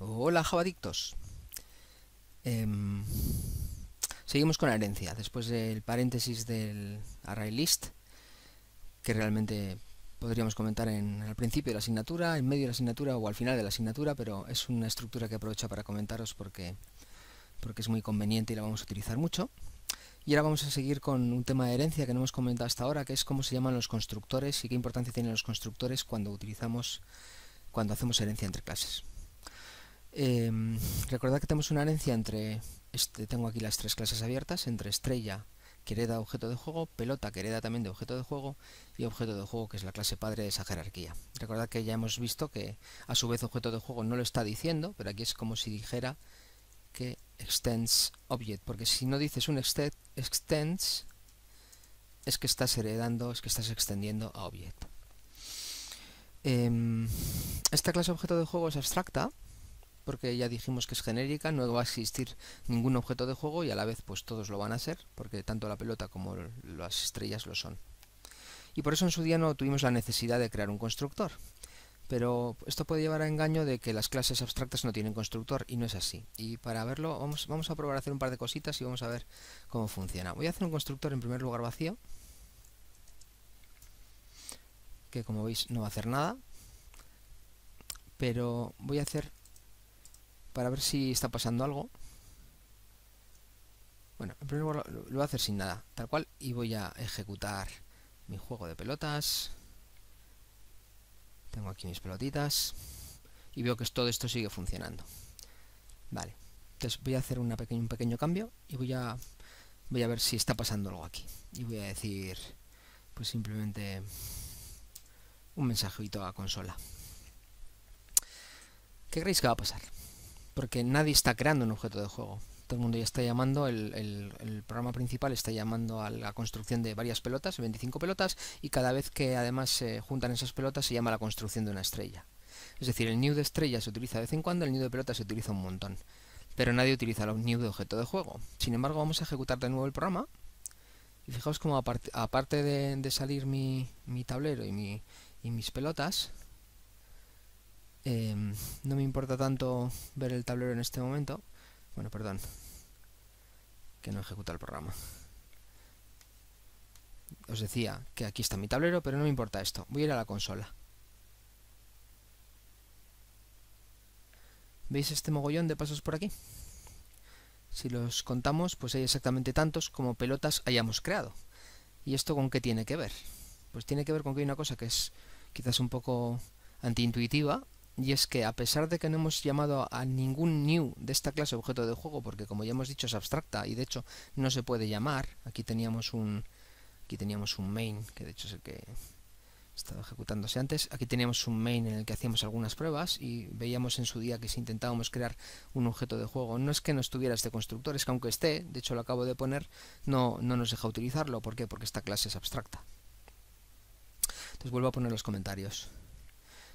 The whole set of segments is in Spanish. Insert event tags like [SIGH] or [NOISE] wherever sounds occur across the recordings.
Hola, Javadictos. Em, seguimos con la herencia. Después del paréntesis del array list, que realmente podríamos comentar en al principio de la asignatura, en medio de la asignatura o al final de la asignatura, pero es una estructura que aprovecho para comentaros porque, porque es muy conveniente y la vamos a utilizar mucho. Y ahora vamos a seguir con un tema de herencia que no hemos comentado hasta ahora, que es cómo se llaman los constructores y qué importancia tienen los constructores cuando utilizamos, cuando hacemos herencia entre clases. Em, recordad que tenemos una herencia entre, este, tengo aquí las tres clases abiertas, entre estrella que hereda objeto de juego, pelota que hereda también de objeto de juego y objeto de juego que es la clase padre de esa jerarquía. Recordad que ya hemos visto que a su vez objeto de juego no lo está diciendo, pero aquí es como si dijera que extends object, porque si no dices un extends es que estás heredando, es que estás extendiendo a object. Em, esta clase objeto de juego es abstracta, porque ya dijimos que es genérica, no va a existir ningún objeto de juego y a la vez pues todos lo van a ser, porque tanto la pelota como las estrellas lo son. Y por eso en su día no tuvimos la necesidad de crear un constructor. Pero esto puede llevar a engaño de que las clases abstractas no tienen constructor y no es así. Y para verlo vamos, vamos a probar a hacer un par de cositas y vamos a ver cómo funciona. Voy a hacer un constructor en primer lugar vacío, que como veis no va a hacer nada, pero voy a hacer para ver si está pasando algo. Bueno, primero lo, voy a hacer sin nada, tal cual, y voy a ejecutar mi juego de pelotas. Tengo aquí mis pelotitas y veo que todo esto sigue funcionando. Vale, entonces voy a hacer un pequeño cambio y voy a, voy a ver si está pasando algo aquí. Y voy a decir, pues simplemente un mensajito a consola. ¿Qué creéis que va a pasar? porque nadie está creando un objeto de juego. Todo el mundo ya está llamando, el, programa principal está llamando a la construcción de varias pelotas, 25 pelotas, y cada vez que además se juntan esas pelotas se llama la construcción de una estrella. Es decir, el new de estrella se utiliza de vez en cuando, el new de pelota se utiliza un montón. Pero nadie utiliza el new de objeto de juego. Sin embargo, vamos a ejecutar de nuevo el programa. Y fijaos como aparte, de, salir mi, tablero y, y mis pelotas, Em, no me importa tanto ver el tablero en este momento. Bueno, perdón. Que no ejecuta el programa. Os decía que aquí está mi tablero, pero no me importa esto. Voy a ir a la consola. ¿Veis este mogollón de pasos por aquí? Si los contamos, pues hay exactamente tantos como pelotas hayamos creado. ¿Y esto con qué tiene que ver? Pues tiene que ver con que hay una cosa que es quizás un poco antiintuitiva, y es que a pesar de que no hemos llamado a ningún new de esta clase objeto de juego, porque como ya hemos dicho es abstracta y de hecho no se puede llamar, aquí teníamos un aquí teníamos un main, que de hecho es el que estaba ejecutándose antes, aquí teníamos un main en el que hacíamos algunas pruebas y veíamos en su día que si intentábamos crear un objeto de juego, no es que no estuviera este constructor, es que aunque esté, de hecho lo acabo de poner, no, no nos deja utilizarlo, ¿por qué? Porque esta clase es abstracta. Entonces vuelvo a poner los comentarios.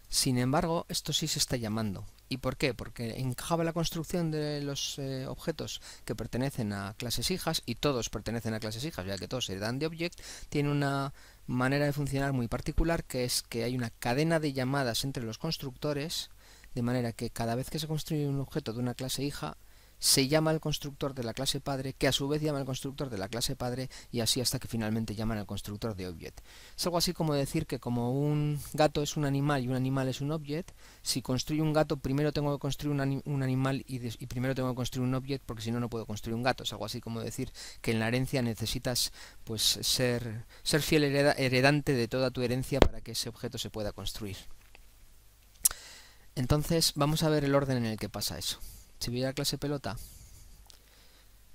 Sin embargo, esto sí se está llamando. ¿Y por qué? Porque en la construcción de los eh, objetos que pertenecen a clases hijas, y todos pertenecen a clases hijas, ya que todos se dan de object, tiene una manera de funcionar muy particular, que es que hay una cadena de llamadas entre los constructores, de manera que cada vez que se construye un objeto de una clase hija, se llama al constructor de la clase padre, que a su vez llama al constructor de la clase padre, y así hasta que finalmente llaman al constructor de object. Es algo así como decir que como un gato es un animal y un animal es un object, si construyo un gato primero tengo que construir un, animal y, primero tengo que construir un object porque si no no puedo construir un gato. Es algo así como decir que en la herencia necesitas pues ser, ser fiel heredante de toda tu herencia para que ese objeto se pueda construir. Entonces vamos a ver el orden en el que pasa eso si voy la clase pelota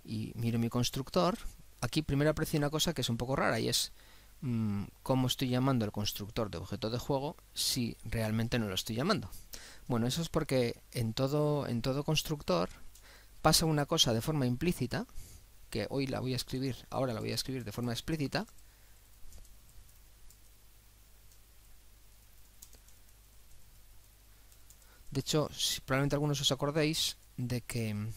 y miro mi constructor, aquí primero aprecio una cosa que es un poco rara y es mm, cómo estoy llamando el constructor de objeto de juego si realmente no lo estoy llamando. Bueno, eso es porque en todo, en todo constructor pasa una cosa de forma implícita, que hoy la voy a escribir, ahora la voy a escribir de forma explícita, De hecho, si probablemente algunos os acordéis, de que mm,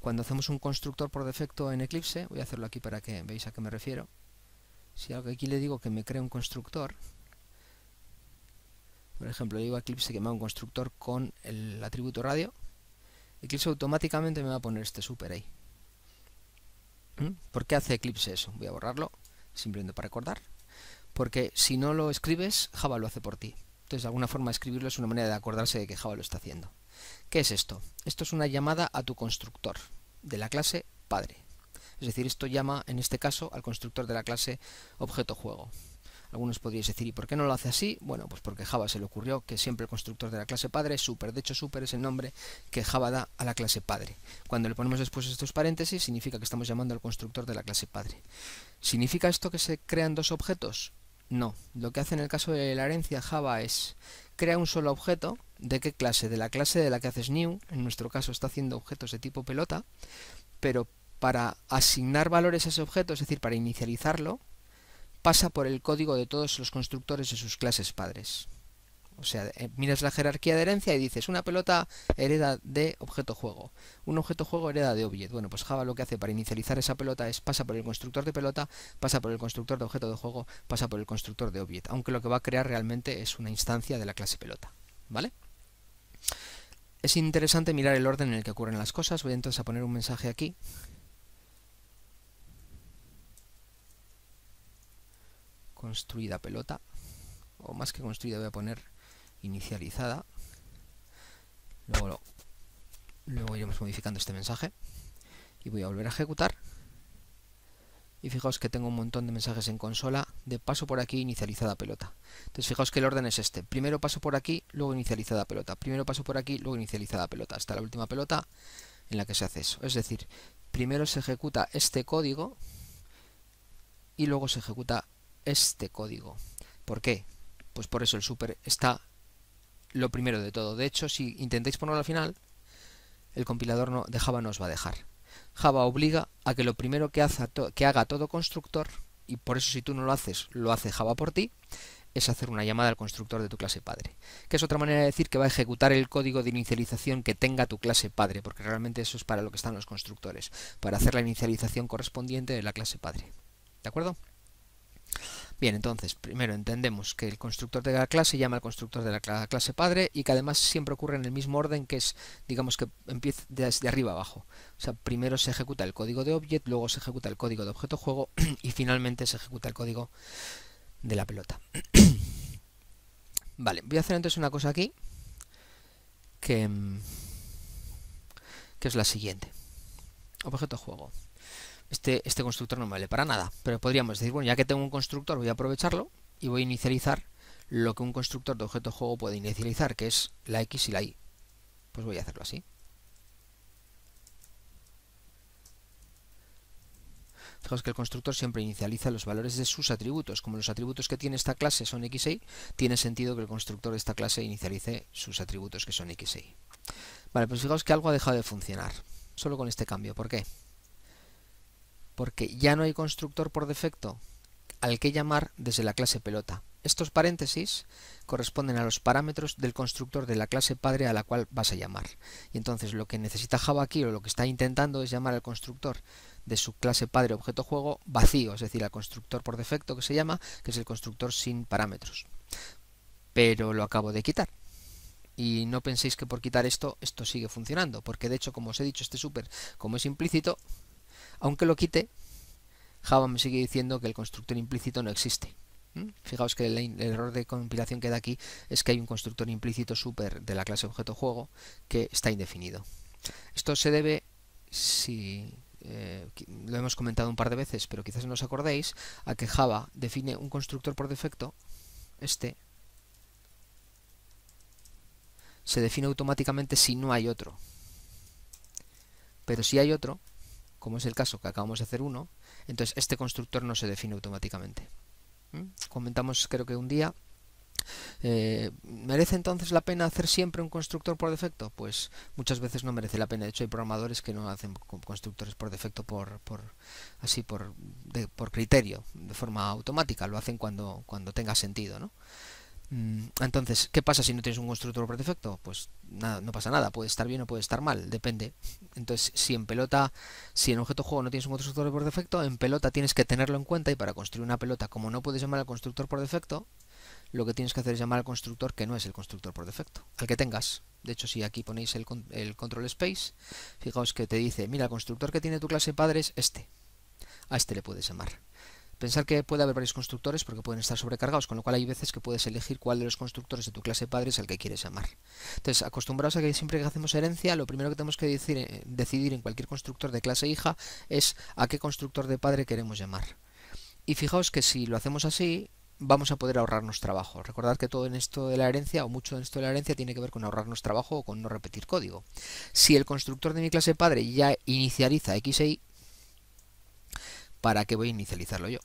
cuando hacemos un constructor por defecto en Eclipse, voy a hacerlo aquí para que veáis a qué me refiero, si aquí le digo que me crea un constructor, por ejemplo, le digo a Eclipse que me haga un constructor con el atributo radio, Eclipse automáticamente me va a poner este super ahí. ¿Mm? ¿Por qué hace Eclipse eso? Voy a borrarlo, simplemente para recordar. Porque si no lo escribes, Java lo hace por ti. Entonces, de alguna forma, escribirlo es una manera de acordarse de que Java lo está haciendo. ¿Qué es esto? Esto es una llamada a tu constructor de la clase padre. Es decir, esto llama en este caso al constructor de la clase objeto juego. Algunos podríais decir, ¿y por qué no lo hace así? Bueno, pues porque Java se le ocurrió que siempre el constructor de la clase padre es super. De hecho, super es el nombre que Java da a la clase padre. Cuando le ponemos después estos paréntesis, significa que estamos llamando al constructor de la clase padre. ¿Significa esto que se crean dos objetos? No, lo que hace en el caso de la herencia Java es crea un solo objeto, ¿de qué clase? De la clase de la que haces new, en nuestro caso está haciendo objetos de tipo pelota, pero para asignar valores a ese objeto, es decir, para inicializarlo, pasa por el código de todos los constructores de sus clases padres. O sea, eh, miras la jerarquía de herencia y dices, una pelota hereda de objeto juego, un objeto juego hereda de objeto. Bueno, pues Java lo que hace para inicializar esa pelota es pasa por el constructor de pelota, pasa por el constructor de objeto de juego, pasa por el constructor de objeto, aunque lo que va a crear realmente es una instancia de la clase pelota, ¿vale? Es interesante mirar el orden en el que ocurren las cosas, voy entonces a poner un mensaje aquí. Construida pelota, o más que construida voy a poner inicializada. Luego, iremos modificando este mensaje. Y voy a volver a ejecutar. Y fijaos que tengo un montón de mensajes en consola de paso por aquí, inicializada pelota. Entonces fijaos que el orden es este. Primero paso por aquí, luego inicializada pelota. Primero paso por aquí, luego inicializada pelota. Hasta la última pelota en la que se hace eso. Es decir, primero se ejecuta este código y luego se ejecuta este código. ¿Por qué? Pues por eso el super está lo primero de todo. De hecho, si intentáis ponerlo al final, el compilador no, de Java no os va a dejar. Java obliga a que lo primero que, que haga todo constructor, y por eso si tú no lo haces, lo hace Java por ti, es hacer una llamada al constructor de tu clase padre, que es otra manera de decir que va a ejecutar el código de inicialización que tenga tu clase padre, porque realmente eso es para lo que están los constructores, para hacer la inicialización correspondiente de la clase padre. ¿De acuerdo? Bien, entonces, primero entendemos que el constructor de la clase llama al constructor de la clase padre y que además siempre ocurre en el mismo orden que es, digamos que empieza desde arriba abajo. O sea, primero se ejecuta el código de object, luego se ejecuta el código de objeto juego [CLEARS THROAT] y finalmente se ejecuta el código de la pelota. [CLEARS THROAT] vale, voy a hacer entonces una cosa aquí que mm, es la siguiente. Objeto juego. Este, este, constructor no vale para nada. Pero podríamos decir, bueno, ya que tengo un constructor, voy a aprovecharlo y voy a inicializar lo que un constructor de objeto juego puede inicializar, que es la X y la Y. Pues voy a hacerlo así. Fijaos que el constructor siempre inicializa los valores de sus atributos. Como los atributos que tiene esta clase son X y Y, tiene sentido que el constructor de esta clase inicialice sus atributos que son X y Y. Vale, pues fijaos que algo ha dejado de funcionar, solo con este cambio. ¿Por qué? porque ya no hay constructor por defecto al que llamar desde la clase pelota. Estos paréntesis corresponden a los parámetros del constructor de la clase padre a la cual vas a llamar. Y entonces lo que necesita Java aquí o lo que está intentando es llamar al constructor de su clase padre objeto juego vacío, es decir, al constructor por defecto que se llama, que es el constructor sin parámetros. Pero lo acabo de quitar. Y no penséis que por quitar esto, esto sigue funcionando, porque de hecho, como os he dicho, este super, como es implícito, aunque lo quite, Java me sigue diciendo que el constructor implícito no existe. ¿Mm? Fijaos que el, error de compilación que da aquí es que hay un constructor implícito super de la clase objeto juego que está indefinido. Esto se debe, si eh, lo hemos comentado un par de veces, pero quizás no os acordéis, a que Java define un constructor por defecto, este, se define automáticamente si no hay otro. Pero si hay otro, como es el caso que acabamos de hacer uno, entonces este constructor no se define automáticamente. ¿Mm? Comentamos creo que un día eh, ¿Merece entonces la pena hacer siempre un constructor por defecto? Pues muchas veces no merece la pena. De hecho, hay programadores que no hacen constructores por defecto por, por así por, de, por criterio, de forma automática. Lo hacen cuando, cuando tenga sentido, ¿no? Mm, entonces, ¿qué pasa si no tienes un constructor por defecto? Pues nada, no pasa nada, puede estar bien o puede estar mal, depende. Entonces, si en pelota, si en objeto juego no tienes un constructor por defecto, en pelota tienes que tenerlo en cuenta y para construir una pelota, como no puedes llamar al constructor por defecto, lo que tienes que hacer es llamar al constructor que no es el constructor por defecto, al que tengas. De hecho, si aquí ponéis el, el control space, fijaos que te dice, mira, el constructor que tiene tu clase padre es este. A este le puedes llamar. Pensar que puede haber varios constructores porque pueden estar sobrecargados, con lo cual hay veces que puedes elegir cuál de los constructores de tu clase padre es el que quieres llamar. Entonces, acostumbrados a que siempre que hacemos herencia, lo primero que tenemos que eh, decidir en cualquier constructor de clase hija es a qué constructor de padre queremos llamar. Y fijaos que si lo hacemos así, vamos a poder ahorrarnos trabajo. Recordad que todo en esto de la herencia, o mucho en esto de la herencia, tiene que ver con ahorrarnos trabajo o con no repetir código. Si el constructor de mi clase padre ya inicializa x e y, ¿para que voy a inicializarlo yo?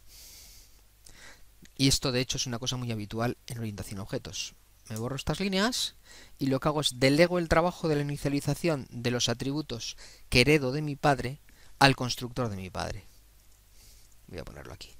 Y esto de hecho es una cosa muy habitual en orientación a objetos. Me borro estas líneas y lo que hago es delego el trabajo de la inicialización de los atributos que heredo de mi padre al constructor de mi padre. Voy a ponerlo aquí.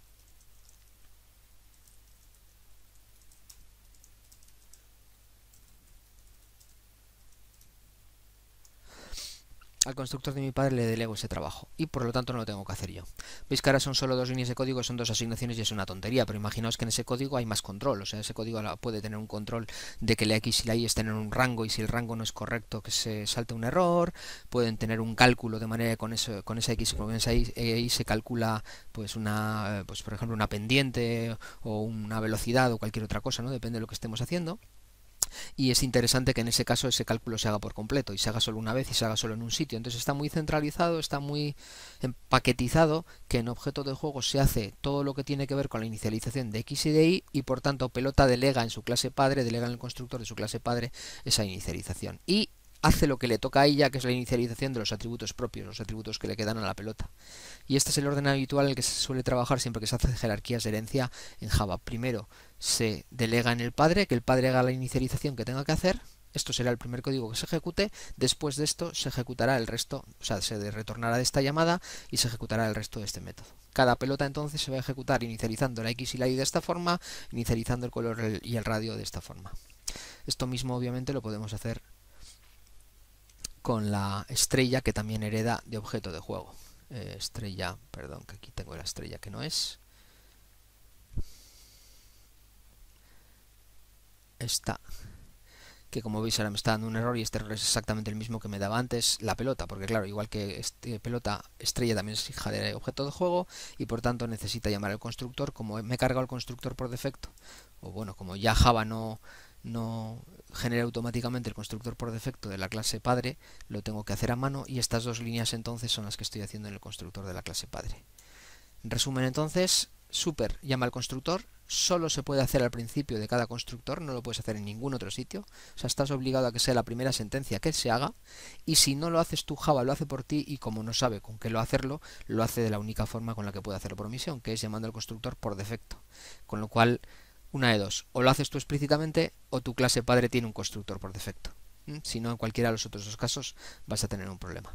al constructor de mi padre le delego ese trabajo y por lo tanto no lo tengo que hacer yo. Veis que ahora son solo dos líneas de código, son dos asignaciones y es una tontería, pero imaginaos que en ese código hay más control, o sea, ese código puede tener un control de que la X y la Y estén en un rango y si el rango no es correcto que se salte un error, pueden tener un cálculo de manera que con, con esa X y con esa y, eh, se calcula pues una eh, pues por ejemplo una pendiente o una velocidad o cualquier otra cosa, ¿no? Depende de lo que estemos haciendo y es interesante que en ese caso ese cálculo se haga por completo y se haga solo una vez y se haga solo en un sitio. Entonces está muy centralizado, está muy empaquetizado que en objeto de juego se hace todo lo que tiene que ver con la inicialización de X y de Y y por tanto pelota delega en su clase padre, delega en el constructor de su clase padre esa inicialización. Y hace lo que le toca a ella, que es la inicialización de los atributos propios, los atributos que le quedan a la pelota. Y este es el orden habitual en el que se suele trabajar siempre que se hace jerarquías de herencia en Java. Primero se delega en el padre, que el padre haga la inicialización que tenga que hacer. Esto será el primer código que se ejecute. Después de esto se ejecutará el resto, o sea, se retornará de esta llamada y se ejecutará el resto de este método. Cada pelota entonces se va a ejecutar inicializando la X y la Y de esta forma, inicializando el color y el radio de esta forma. Esto mismo obviamente lo podemos hacer con la estrella que también hereda de objeto de juego. Eh, estrella, perdón, que aquí tengo la estrella que no es. Esta, que como veis ahora me está dando un error y este error es exactamente el mismo que me daba antes la pelota, porque claro, igual que este pelota, estrella también es hija de objeto de juego y por tanto necesita llamar al constructor, como me he cargado el constructor por defecto, o bueno, como ya Java no, no genera automáticamente el constructor por defecto de la clase padre, lo tengo que hacer a mano y estas dos líneas entonces son las que estoy haciendo en el constructor de la clase padre. En resumen entonces, super llama al constructor, solo se puede hacer al principio de cada constructor, no lo puedes hacer en ningún otro sitio, o sea, estás obligado a que sea la primera sentencia que se haga y si no lo haces tú Java lo hace por ti y como no sabe con qué lo hacerlo, lo hace de la única forma con la que puede hacerlo por omisión, que es llamando al constructor por defecto, con lo cual una de dos, o lo haces tú explícitamente o tu clase padre tiene un constructor por defecto. ¿Mm? Si no, en cualquiera de los otros dos casos vas a tener un problema.